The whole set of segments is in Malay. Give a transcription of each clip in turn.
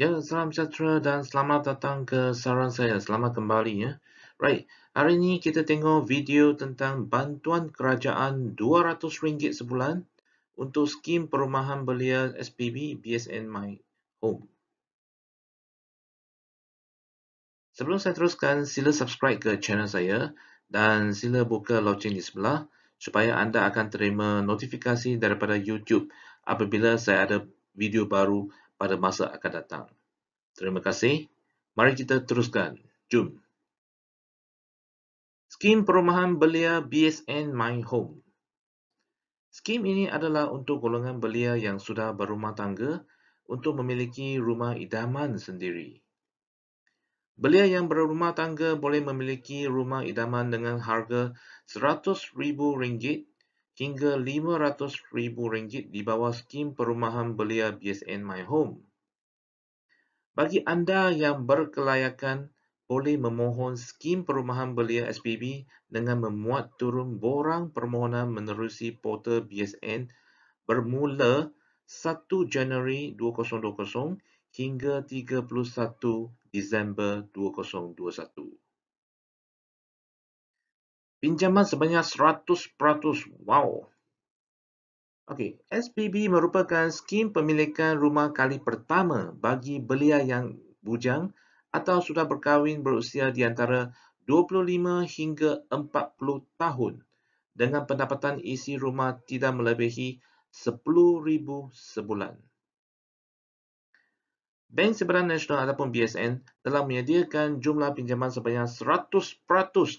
Ya, salam sejahtera dan selamat datang ke saran saya. Selamat kembali ya. Right, hari ini kita tengok video tentang bantuan kerajaan RM200 sebulan untuk skim perumahan belia SPB BSN My Home. Sebelum saya teruskan, sila subscribe ke channel saya dan sila buka loceng di sebelah supaya anda akan terima notifikasi daripada YouTube apabila saya ada video baru pada masa akan datang. Terima kasih. Mari kita teruskan. Jom. Skim Perumahan Belia BSN My Home Skim ini adalah untuk golongan belia yang sudah berumah tangga untuk memiliki rumah idaman sendiri. Belia yang berumah tangga boleh memiliki rumah idaman dengan harga RM100,000 hingga RM500,000 di bawah skim perumahan belia BSN My Home. Bagi anda yang berkelayakan, boleh memohon skim perumahan belia SPB dengan memuat turun borang permohonan menerusi portal BSN bermula 1 Januari 2020 hingga 31 Disember 2021 pinjaman sebanyak 100%. Wow. Okey, SPB merupakan skim pemilikan rumah kali pertama bagi belia yang bujang atau sudah berkahwin berusia di antara 25 hingga 40 tahun dengan pendapatan isi rumah tidak melebihi 10,000 sebulan. Bank Sebaran Nasional ataupun BSN telah menyediakan jumlah pinjaman sebanyak 100%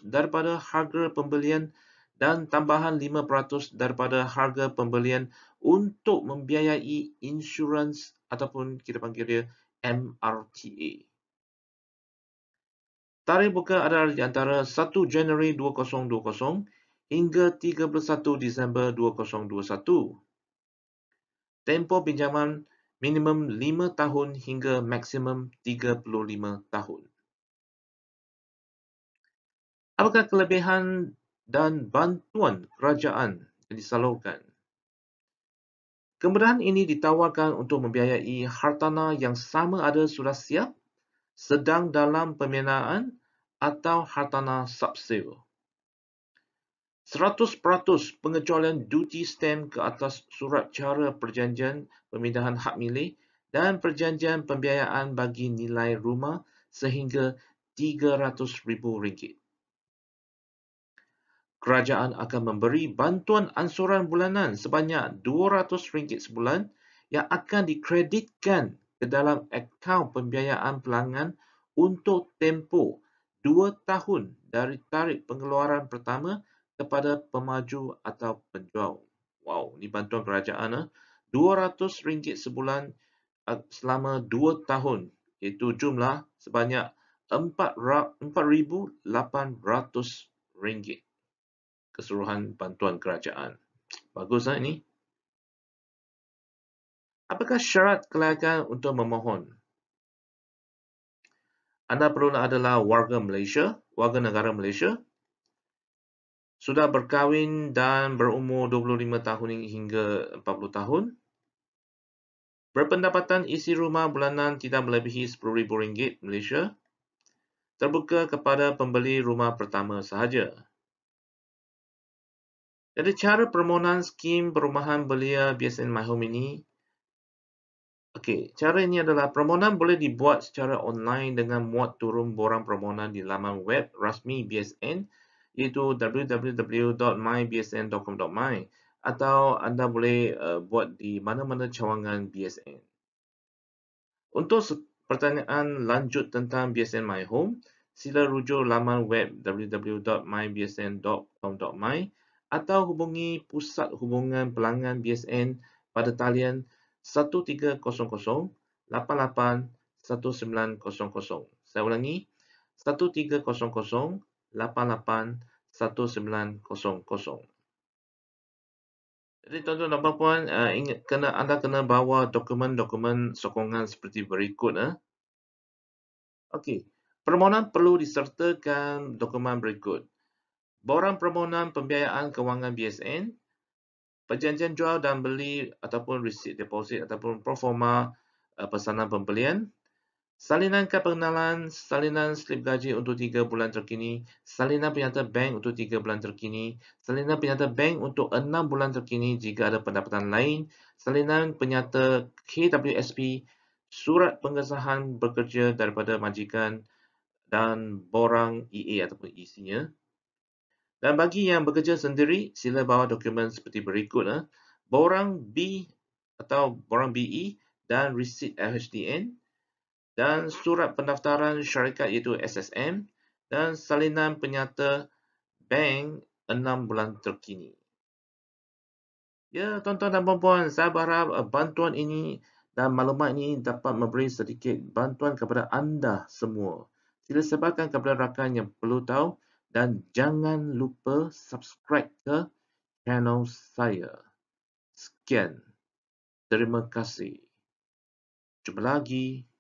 daripada harga pembelian dan tambahan 5% daripada harga pembelian untuk membiayai insurans ataupun kita panggil dia MRTA. Tarikh buka adalah di antara 1 Januari 2020 hingga 31 Disember 2021. Tempoh pinjaman minimum 5 tahun hingga maksimum 35 tahun. Apakah kelebihan dan bantuan kerajaan yang disalurkan? Kemudahan ini ditawarkan untuk membiayai hartanah yang sama ada sudah siap, sedang dalam pembinaan atau hartanah subsidi. 100% pengecualian duty stamp ke atas surat cara perjanjian pemindahan hak milik dan perjanjian pembiayaan bagi nilai rumah sehingga RM300,000. Kerajaan akan memberi bantuan ansuran bulanan sebanyak RM200 sebulan yang akan dikreditkan ke dalam akaun pembiayaan pelanggan untuk tempoh 2 tahun dari tarikh pengeluaran pertama kepada pemaju atau penjual. Wow, ni bantuan kerajaan ah. Eh. RM200 sebulan eh, selama 2 tahun iaitu jumlah sebanyak RM4,800 keseluruhan bantuan kerajaan. Bagus lah eh, ini. Apakah syarat kelayakan untuk memohon? Anda perlu adalah warga Malaysia, warga negara Malaysia sudah berkahwin dan berumur 25 tahun hingga 40 tahun. Berpendapatan isi rumah bulanan tidak melebihi rm ringgit Malaysia. Terbuka kepada pembeli rumah pertama sahaja. Jadi cara permohonan skim perumahan belia BSN My Home ini. Okey, cara ini adalah permohonan boleh dibuat secara online dengan muat turun borang permohonan di laman web rasmi BSN iaitu www.mybsn.com.my atau anda boleh uh, buat di mana-mana cawangan BSN. Untuk pertanyaan lanjut tentang BSN My Home, sila rujuk laman web www.mybsn.com.my atau hubungi pusat hubungan pelanggan BSN pada talian 1300 88 1900. Saya ulangi, 1300 jadi tuan-tuan dan puan-puan, eh, kena anda kena bawa dokumen-dokumen sokongan seperti berikut. Eh. Okey, permohonan perlu disertakan dokumen berikut. Borang permohonan pembiayaan kewangan BSN, perjanjian jual dan beli ataupun receipt deposit ataupun proforma eh, pesanan pembelian, Salinan Kepengenalan, Salinan Slip Gaji untuk 3 bulan terkini, Salinan Penyata Bank untuk 3 bulan terkini, Salinan Penyata Bank untuk 6 bulan terkini jika ada pendapatan lain, Salinan Penyata KWSP, Surat Pengesahan Bekerja daripada Majikan dan Borang EA ataupun isinya. E dan bagi yang bekerja sendiri, sila bawa dokumen seperti berikut. Eh. Borang B atau Borang BE dan Receipt LHDN dan surat pendaftaran syarikat iaitu SSM dan salinan penyata bank enam bulan terkini. Ya, tuan-tuan dan puan-puan, saya berharap eh, bantuan ini dan maklumat ini dapat memberi sedikit bantuan kepada anda semua. Sila sebarkan kepada rakan yang perlu tahu dan jangan lupa subscribe ke channel saya. Sekian. Terima kasih. Jumpa lagi.